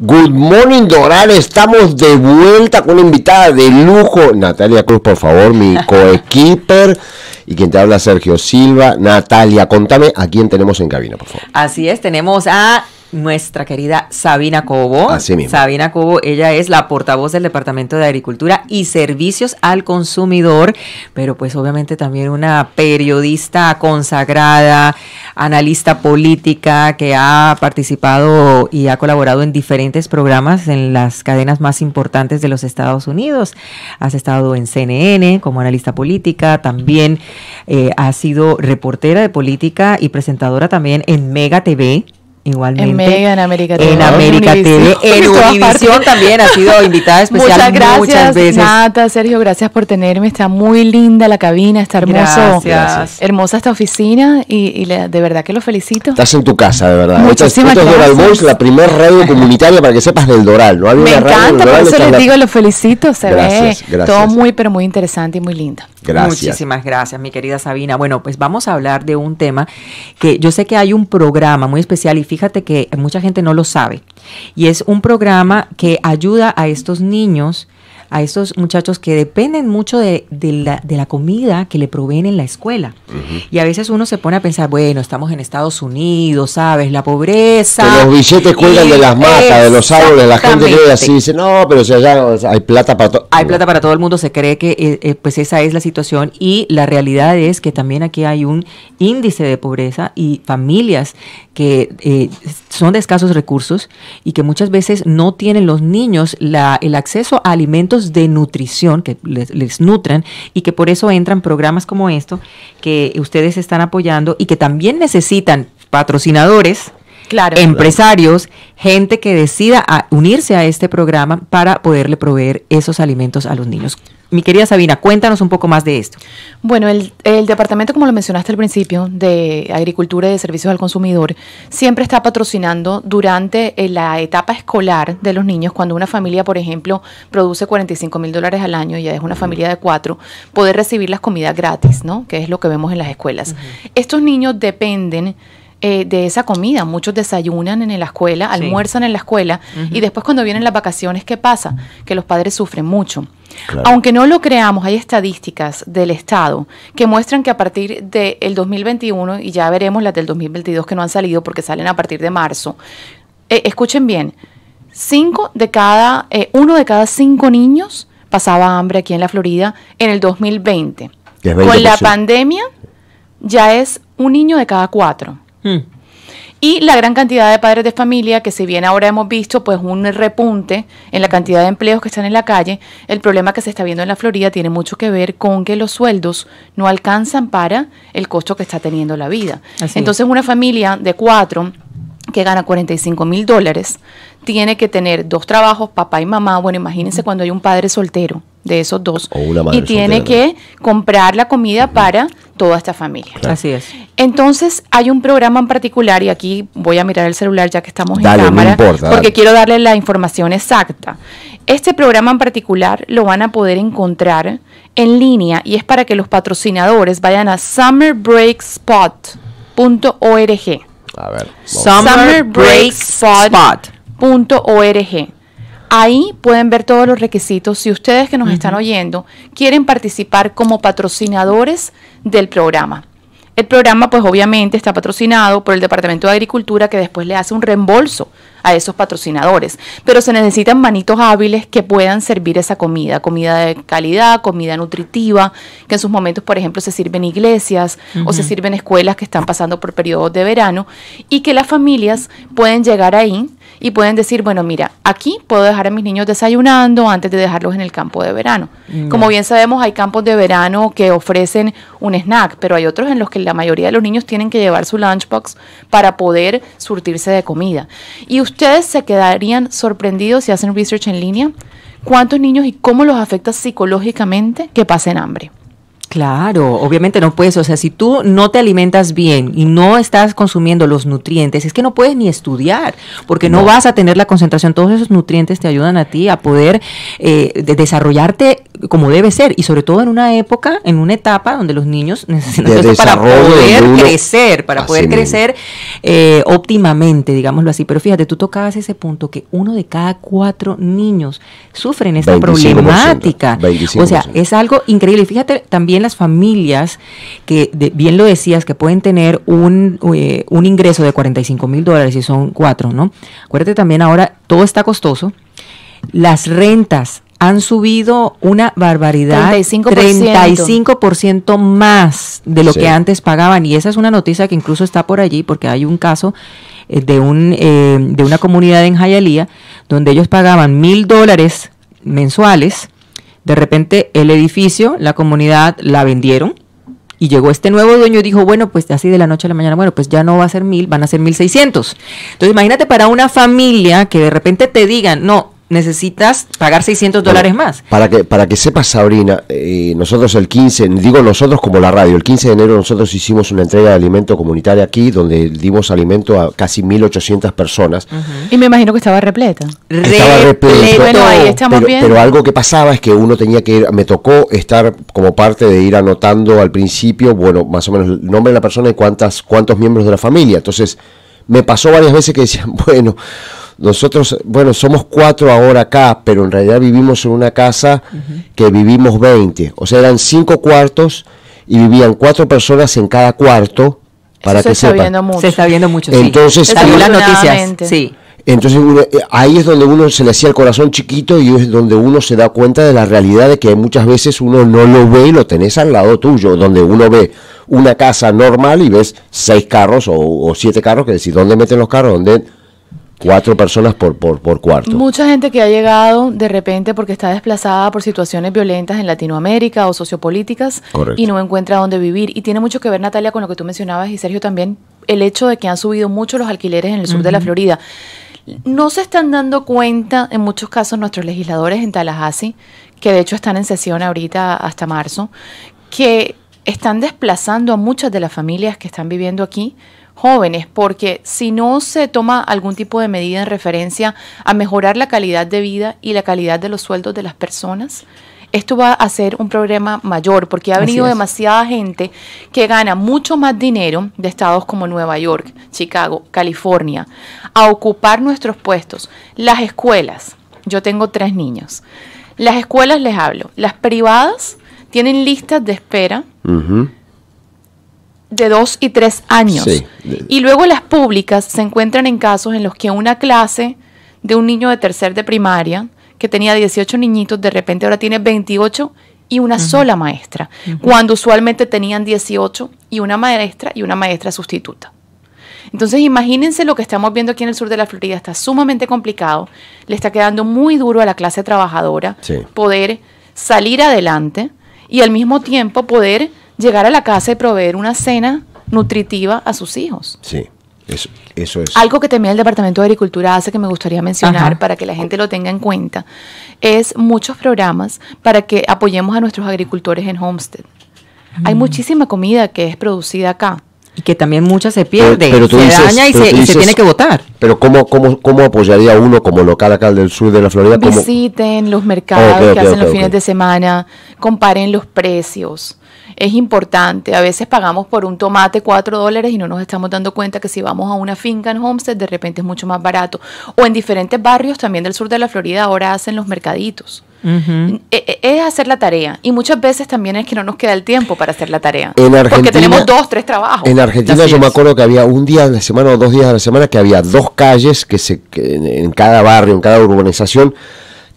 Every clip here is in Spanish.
Good morning Doral, estamos de vuelta con una invitada de lujo, Natalia Cruz, por favor, mi coequiper y quien te habla Sergio Silva. Natalia, contame a quién tenemos en cabina, por favor. Así es, tenemos a nuestra querida Sabina Cobo. Sabina Cobo, ella es la portavoz del Departamento de Agricultura y Servicios al Consumidor, pero pues obviamente también una periodista consagrada, analista política que ha participado y ha colaborado en diferentes programas en las cadenas más importantes de los Estados Unidos. Has estado en CNN como analista política, también eh, ha sido reportera de política y presentadora también en Mega TV Igualmente. En Mega, en América TV. En América TV. En Univisión también ha sido invitada especial muchas, gracias, muchas veces. Nata, Sergio, gracias por tenerme. Está muy linda la cabina, está hermoso. Gracias. Hermosa esta oficina y, de verdad que lo felicito. Estás en tu casa, de verdad. Muchísimas gracias. Doral es la primer radio comunitaria para que sepas del Doral. Me encanta, por eso les digo, lo felicito. Se ve todo muy, pero muy interesante y muy linda. Gracias. Muchísimas gracias, mi querida Sabina. Bueno, pues vamos a hablar de un tema que yo sé que hay un programa muy especial y fíjate que mucha gente no lo sabe. Y es un programa que ayuda a estos niños a estos muchachos que dependen mucho de, la, de la, comida que le proveen en la escuela. Y a veces uno se pone a pensar, bueno, estamos en Estados Unidos, ¿sabes? La pobreza. los billetes cuelgan de las matas, de los árboles, la gente cree así, dice, no, pero si allá hay plata para todo. Hay plata para todo el mundo, se cree que eh, eh, pues esa es la situación y la realidad es que también aquí hay un índice de pobreza y familias que eh, son de escasos recursos y que muchas veces no tienen los niños la, el acceso a alimentos de nutrición que les, les, nutran y que por eso entran programas como esto que ustedes están apoyando y que también necesitan patrocinadores claro, empresarios, gente que decida unirse a este programa para poderle proveer esos alimentos a los niños. Mi querida Sabina, cuéntanos un poco más de esto. Bueno, el, departamento, como lo mencionaste al principio, de Agricultura y de Servicios al Consumidor, siempre está patrocinando durante eh, la etapa escolar de los niños, cuando una familia, por ejemplo, produce 45 mil dólares al año y ya es una familia de cuatro, poder recibir las comidas gratis, ¿no? Que es lo que vemos en las escuelas. Estos niños dependen eh, de esa comida. Muchos desayunan en la escuela, almuerzan en la escuela y después cuando vienen las vacaciones, ¿qué pasa? Que los padres sufren mucho. Aunque no lo creamos, hay estadísticas del Estado que muestran que a partir del 2021, y ya veremos las del 2022 que no han salido porque salen a partir de marzo, eh, escuchen bien, cinco de cada, eh, uno de cada cinco niños pasaba hambre aquí en la Florida en el 2020. Con la pandemia ya es un niño de cada cuatro. Mm. Y la gran cantidad de padres de familia que si bien ahora hemos visto pues un repunte en la cantidad de empleos que están en la calle, el problema que se está viendo en la Florida tiene mucho que ver con que los sueldos no alcanzan para el costo que está teniendo la vida. Entonces una familia de cuatro que gana 45 mil dólares, tiene que tener dos trabajos, papá y mamá. Bueno, imagínense cuando hay un padre soltero de esos dos. y tiene que comprar la comida para toda esta familia. Así es. Entonces, hay un programa en particular, y aquí voy a mirar el celular ya que estamos en cámara, porque quiero darle la información exacta. Este programa en particular lo van a poder encontrar en línea y es para que los patrocinadores vayan a summerbreakspot.org a ver. Summerbreakspot.org. Ahí pueden ver todos los requisitos. Si ustedes que nos están oyendo quieren participar como patrocinadores del programa. El programa, pues obviamente, está patrocinado por el Departamento de Agricultura que después le hace un reembolso a esos patrocinadores. Pero se necesitan manitos hábiles que puedan servir esa comida, comida de calidad, comida nutritiva, que en sus momentos, por ejemplo, se sirven iglesias o se sirven escuelas que están pasando por periodos de verano y que las familias pueden llegar ahí y pueden decir, bueno, mira, aquí puedo dejar a mis niños desayunando antes de dejarlos en el campo de verano. Mm. Como bien sabemos, hay campos de verano que ofrecen un snack, pero hay otros en los que la mayoría de los niños tienen que llevar su lunchbox para poder surtirse de comida. Y ustedes se quedarían sorprendidos si hacen research en línea cuántos niños y cómo los afecta psicológicamente que pasen hambre. Claro, obviamente no puedes, o sea, si tú no te alimentas bien y no estás consumiendo los nutrientes, es que no puedes ni estudiar, porque no, vas a tener la concentración. Todos esos nutrientes te ayudan a ti a poder eh, desarrollarte como debe ser y sobre todo en una época, en una etapa donde los niños necesitan para poder crecer, para poder crecer eh, óptimamente, digámoslo así. Pero fíjate, tú tocabas ese punto que uno de cada cuatro niños sufren esta problemática. O sea, es algo increíble. Fíjate también las familias que, bien lo decías, que pueden tener un, eh, un ingreso de 45 mil dólares y son cuatro, ¿no? Acuérdate también ahora, todo está costoso. Las rentas han subido una barbaridad, 35%, más de lo que antes pagaban. Y esa es una noticia que incluso está por allí, porque hay un caso eh, de, un, eh, de una comunidad en Jayalía, donde ellos pagaban mil dólares mensuales de repente el edificio, la comunidad la vendieron y llegó este nuevo dueño y dijo, bueno, pues así de la noche a la mañana, bueno, pues ya no va a ser mil, van a ser mil seiscientos. Entonces imagínate para una familia que de repente te digan, no, necesitas pagar 600 dólares más. Para que, para que sepas, Sabrina, eh, nosotros el 15, digo nosotros como la radio, el 15 de enero nosotros hicimos una entrega de alimento comunitario aquí, donde dimos alimento a casi 1.800 personas. Y me imagino que estaba repleta. Estaba repleta. pero, algo que pasaba es que uno tenía que ir, me tocó estar como parte de ir anotando al principio, bueno, más o menos el nombre de la persona y cuántas, cuántos miembros de la familia. Entonces, me pasó varias veces que decían, bueno, nosotros, bueno, somos cuatro ahora acá, pero en realidad vivimos en una casa que vivimos 20. O sea, eran cinco cuartos y vivían cuatro personas en cada cuarto. Para que se está mucho. Se está viendo mucho. Entonces, sí. noticias. Entonces eh, ahí es donde uno se le hacía el corazón chiquito y es donde uno se da cuenta de la realidad de que muchas veces uno no lo ve y lo tenés al lado tuyo, donde uno ve una casa normal y ves seis carros o, siete carros, que decir, ¿dónde meten los carros? ¿Dónde? Cuatro personas por, por, cuarto. Mucha gente que ha llegado de repente porque está desplazada por situaciones violentas en Latinoamérica o sociopolíticas y no encuentra dónde vivir. Y tiene mucho que ver, Natalia, con lo que tú mencionabas y Sergio también, el hecho de que han subido mucho los alquileres en el sur de la Florida. No se están dando cuenta, en muchos casos, nuestros legisladores en Tallahassee, que de hecho están en sesión ahorita hasta marzo, que están desplazando a muchas de las familias que están viviendo aquí jóvenes, porque si no se toma algún tipo de medida en referencia a mejorar la calidad de vida y la calidad de los sueldos de las personas, esto va a ser un problema mayor porque ha venido demasiada gente que gana mucho más dinero de estados como Nueva York, Chicago, California, a ocupar nuestros puestos. Las escuelas, yo tengo tres niños, las escuelas les hablo, las privadas tienen listas de espera de dos y tres años. Y luego las públicas se encuentran en casos en los que una clase de un niño de tercer de primaria, que tenía 18 niñitos, de repente ahora tiene 28 y una sola maestra, cuando usualmente tenían 18 y una maestra y una maestra sustituta. Entonces imagínense lo que estamos viendo aquí en el sur de la Florida, está sumamente complicado, le está quedando muy duro a la clase trabajadora poder salir adelante y al mismo tiempo poder llegar a la casa y proveer una cena nutritiva a sus hijos. Sí. Eso, eso, es. Algo que también el Departamento de Agricultura hace que me gustaría mencionar para que la gente lo tenga en cuenta es muchos programas para que apoyemos a nuestros agricultores en Homestead. Hay mm. muchísima comida que es producida acá y que también muchas se pierden se daña y, se, se, tiene que votar. Pero ¿cómo, cómo, cómo apoyaría uno como local acá del sur de la Florida? Visiten los mercados que hacen los fines de semana, comparen los precios. Es importante, a veces pagamos por un tomate 4 dólares y no nos estamos dando cuenta que si vamos a una finca en Homestead de repente es mucho más barato. O en diferentes barrios también del sur de la Florida ahora hacen los mercaditos. Eh, eh, es hacer la tarea. Y muchas veces también es que no nos queda el tiempo para hacer la tarea. porque tenemos dos, tres trabajos. En Argentina yo me acuerdo que había un día de la semana o dos días de la semana que había dos calles que se en cada barrio, en cada urbanización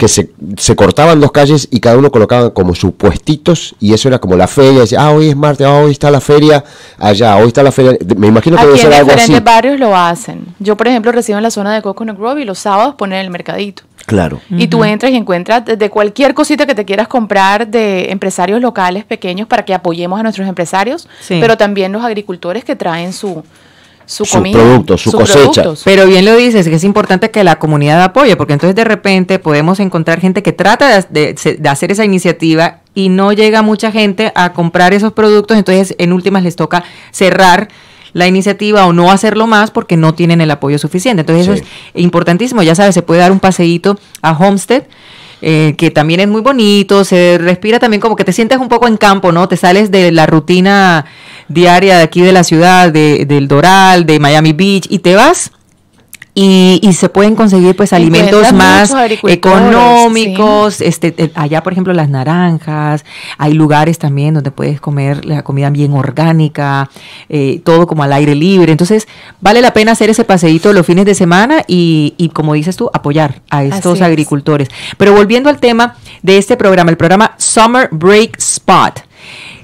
que se, cortaban dos calles y cada uno colocaba como sus puestitos y eso era como la feria. Decía, ah, hoy es martes, ah, hoy está la feria allá, hoy está la feria. Me imagino que debe ser en barrios lo hacen. Yo, por ejemplo, recibo en la zona de Coconut Grove y los sábados ponen el mercadito. Claro. Y tú entras y encuentras de cualquier cosita que te quieras comprar de empresarios locales pequeños para que apoyemos a nuestros empresarios, pero también los agricultores que traen su, su, comida, producto, su cosecha. Pero bien lo dices, que es importante que la comunidad apoye, porque entonces de repente podemos encontrar gente que trata de, hacer esa iniciativa y no llega mucha gente a comprar esos productos, entonces en últimas les toca cerrar la iniciativa o no hacerlo más porque no tienen el apoyo suficiente. Entonces eso es importantísimo, ya sabes, se puede dar un paseíto a Homestead. Eh, que también es muy bonito, se respira también como que te sientes un poco en campo, ¿no? Te sales de la rutina diaria de aquí de la ciudad, de, del Doral, de Miami Beach, y te vas y, se pueden conseguir pues alimentos más económicos, este allá por ejemplo las naranjas, hay lugares también donde puedes comer la comida bien orgánica, eh, todo como al aire libre, entonces vale la pena hacer ese paseíto los fines de semana y, como dices tú, apoyar a estos agricultores. Pero volviendo al tema de este programa, el programa Summer Break Spot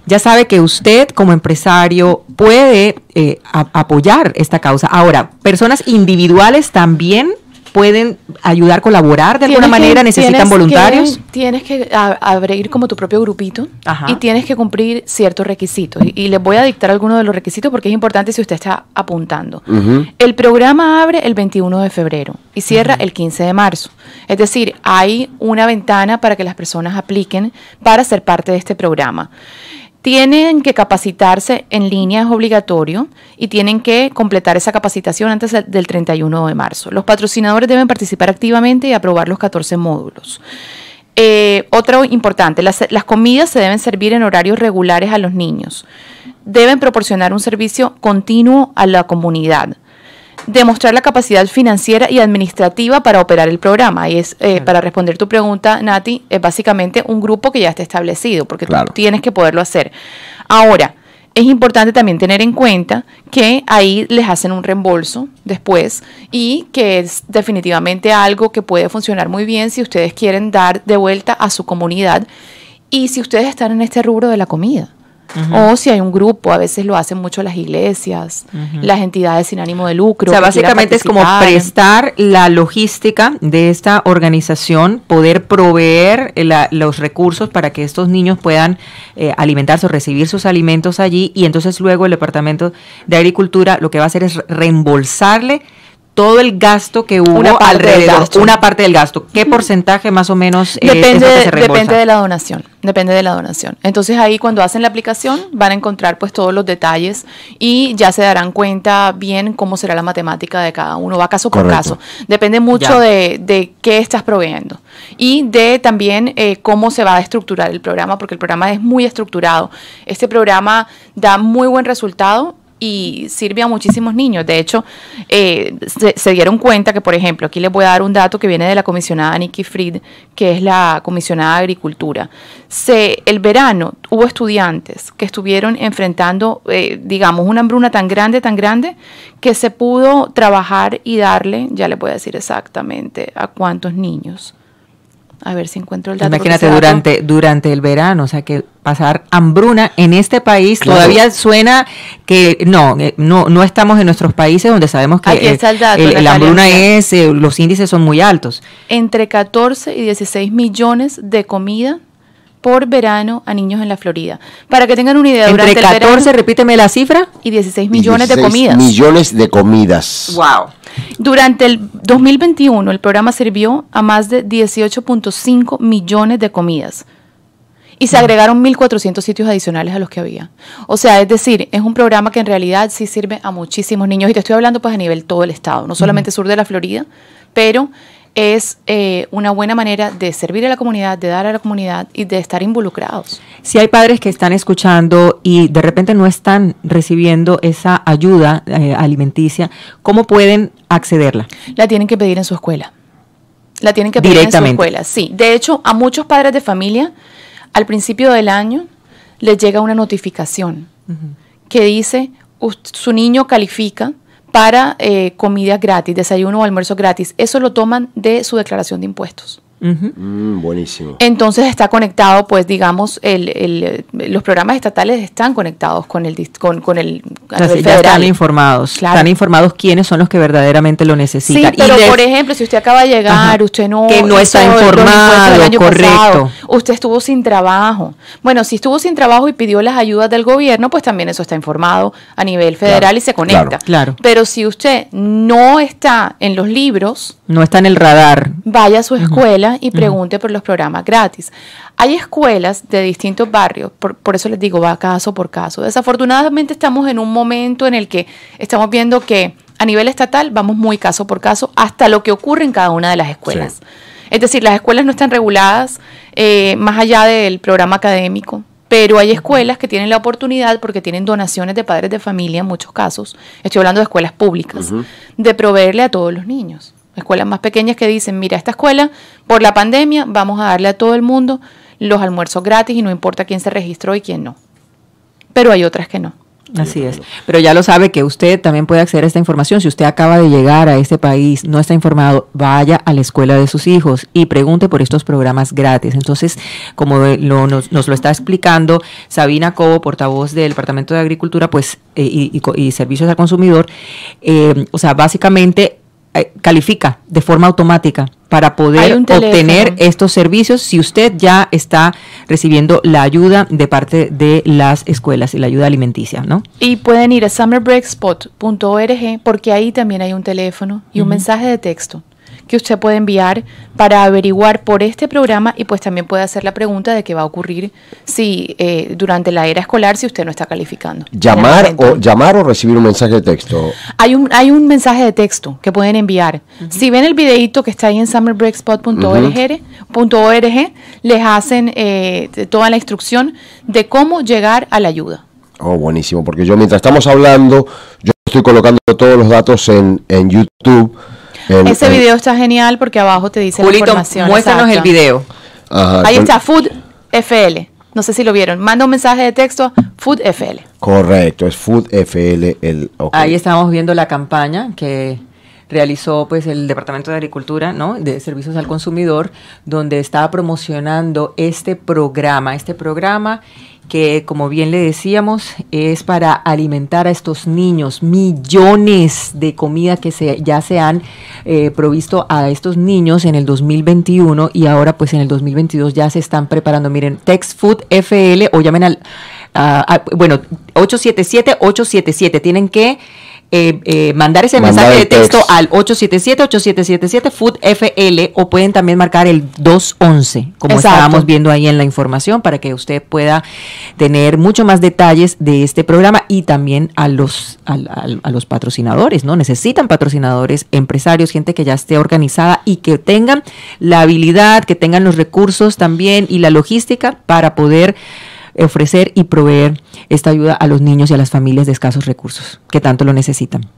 ya sabe que usted como empresario puede eh, apoyar esta causa. Ahora, personas individuales también pueden ayudar, colaborar de alguna manera, necesitan voluntarios. tienes que abrir como tu propio grupito y tienes que cumplir ciertos requisitos. Y, les voy a dictar algunos de los requisitos porque es importante si usted está apuntando. El programa abre el 21 de febrero y cierra el 15 de marzo. Es decir, hay una ventana para que las personas apliquen para ser parte de este programa tienen que capacitarse en línea, es obligatorio, y tienen que completar esa capacitación antes del 31 de marzo. Los patrocinadores deben participar activamente y aprobar los 14 módulos. Eh, otra otro importante, las, comidas se deben servir en horarios regulares a los niños. Deben proporcionar un servicio continuo a la comunidad demostrar la capacidad financiera y administrativa para operar el programa. Y es, eh, para responder tu pregunta, Nati, es básicamente un grupo que ya está establecido, porque tú tienes que poderlo hacer. Ahora, es importante también tener en cuenta que ahí les hacen un reembolso después y que es definitivamente algo que puede funcionar muy bien si ustedes quieren dar de vuelta a su comunidad y si ustedes están en este rubro de la comida. O si hay un grupo, a veces lo hacen mucho las iglesias, las entidades sin ánimo de lucro. O sea, básicamente es como prestar la logística de esta organización, poder proveer los recursos para que estos niños puedan eh, alimentarse o recibir sus alimentos allí y entonces luego el Departamento de Agricultura lo que va a hacer es reembolsarle todo el gasto que hubo una alrededor, una parte del gasto. ¿Qué porcentaje más o menos eh, depende, que depende de la donación, depende de la donación. Entonces ahí cuando hacen la aplicación van a encontrar pues todos los detalles y ya se darán cuenta bien cómo será la matemática de cada uno, va caso por caso. Depende mucho de, de, qué estás proveyendo y de también eh, cómo se va a estructurar el programa, porque el programa es muy estructurado. Este programa da muy buen resultado y sirve a muchísimos niños. De hecho, eh, se, dieron cuenta que, por ejemplo, aquí les voy a dar un dato que viene de la comisionada Nikki Fried, que es la comisionada de Agricultura. Se, el verano hubo estudiantes que estuvieron enfrentando, eh, digamos, una hambruna tan grande, tan grande, que se pudo trabajar y darle, ya les voy a decir exactamente a cuántos niños. A ver si encuentro el dato. Imagínate durante, durante el verano, o sea que pasar hambruna en este país. Todavía suena que no, eh, no, no estamos en nuestros países donde sabemos que la hambruna es, eh, los índices son muy altos. Entre 14 y 16 millones de comida por verano a niños en la Florida. Para que tengan una idea, entre durante repíteme la cifra, y 16 millones de comidas. Millones de comidas. Wow. Durante el 2021 el programa sirvió a más de 18.5 millones de comidas. Y se mm. agregaron 1.400 sitios adicionales a los que había. O sea, es decir, es un programa que en realidad sí sirve a muchísimos niños. Y te estoy hablando pues a nivel todo el estado, no solamente sur de la Florida, pero es eh, una buena manera de servir a la comunidad, de dar a la comunidad y de estar involucrados. Si hay padres que están escuchando y de repente no están recibiendo esa ayuda eh, alimenticia, ¿cómo pueden accederla? La tienen que pedir en su escuela. La tienen que pedir en su escuela, sí. De hecho, a muchos padres de familia al principio del año le llega una notificación que dice, su niño califica para eh, comida gratis, desayuno o almuerzo gratis. Eso lo toman de su declaración de impuestos. Mm, buenísimo. Entonces está conectado, pues digamos, el, los programas estatales están conectados con el con, el, están informados, están informados quiénes son los que verdaderamente lo necesitan. Sí, pero por ejemplo, si usted acaba de llegar, usted no que no está informado, correcto usted estuvo sin trabajo. Bueno, si estuvo sin trabajo y pidió las ayudas del gobierno, pues también eso está informado a nivel federal y se conecta. Claro, Pero si usted no está en los libros, no está en el radar, vaya a su escuela y pregunte por los programas gratis. Hay escuelas de distintos barrios, por, eso les digo, va caso por caso. Desafortunadamente estamos en un momento en el que estamos viendo que a nivel estatal vamos muy caso por caso hasta lo que ocurre en cada una de las escuelas. Es decir, las escuelas no están reguladas eh, más allá del programa académico, pero hay escuelas que tienen la oportunidad, porque tienen donaciones de padres de familia en muchos casos, estoy hablando de escuelas públicas, de proveerle a todos los niños. Escuelas más pequeñas que dicen, mira, esta escuela, por la pandemia, vamos a darle a todo el mundo los almuerzos gratis y no importa quién se registró y quién no. Pero hay otras que no. Así es. Pero ya lo sabe que usted también puede acceder a esta información. Si usted acaba de llegar a este país, no está informado, vaya a la escuela de sus hijos y pregunte por estos programas gratis. Entonces, como nos, lo está explicando Sabina Cobo, portavoz del Departamento de Agricultura pues eh, y, Servicios al Consumidor, eh, o sea, básicamente eh, califica de forma automática para poder obtener estos servicios si usted ya está recibiendo la ayuda de parte de las escuelas y la ayuda alimenticia, ¿no? Y pueden ir a summerbreakspot.org porque ahí también hay un teléfono y un mensaje de texto que usted puede enviar para averiguar por este programa y pues también puede hacer la pregunta de qué va a ocurrir si eh, durante la era escolar si usted no está calificando. Este llamar o llamar o recibir un mensaje de texto. Hay un hay un mensaje de texto que pueden enviar. Si ven el videito que está ahí en summerbreakspot.org, les hacen eh, toda la instrucción de cómo llegar a la ayuda. Oh, buenísimo, porque yo mientras estamos hablando, yo estoy colocando todos los datos en, en YouTube ese video está genial porque abajo te dice la información. muéstranos el video. Ahí está Food FL. No sé si lo vieron. Manda un mensaje de texto Food FL. Correcto, es Food FL. Ahí estamos viendo la campaña que realizó pues el Departamento de Agricultura, ¿no? De Servicios al Consumidor, donde estaba promocionando este programa, este programa que como bien le decíamos es para alimentar a estos niños, millones de comida que se, ya se han eh, provisto a estos niños en el 2021 y ahora pues en el 2022 ya se están preparando. Miren, Text Food FL o llamen al, bueno, 877-877, tienen que... Eh, eh, mandar ese mensaje de texto, al 877-8777-FOODFL o pueden también marcar el 211, como estábamos viendo ahí en la información, para que usted pueda tener mucho más detalles de este programa y también a los, a los patrocinadores, ¿no? Necesitan patrocinadores, empresarios, gente que ya esté organizada y que tengan la habilidad, que tengan los recursos también y la logística para poder ofrecer y proveer esta ayuda a los niños y a las familias de escasos recursos que tanto lo necesitan.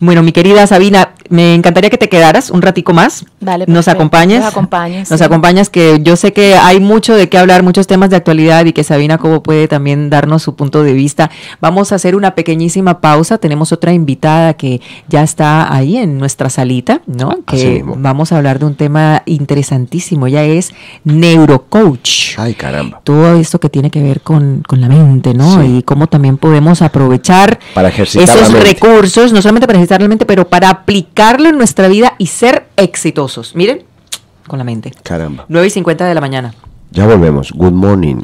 Bueno, mi querida Sabina, me encantaría que te quedaras un ratico más. Dale, nos acompañes. Nos acompañes. Nos acompañas, que yo sé que hay mucho de qué hablar, muchos temas de actualidad y que Sabina cómo puede también darnos su punto de vista. Vamos a hacer una pequeñísima pausa. Tenemos otra invitada que ya está ahí en nuestra salita, ¿no? Ah, que vamos a hablar de un tema interesantísimo. Ya es neurocoach. Ay, caramba. Todo esto que tiene que ver con, la mente, ¿no? Y cómo también podemos aprovechar esos recursos, no solamente para necesariamente, pero para aplicarlo en nuestra vida y ser exitosos. Miren, con la mente. Caramba. 9 y 50 de la mañana. Ya volvemos. Good morning.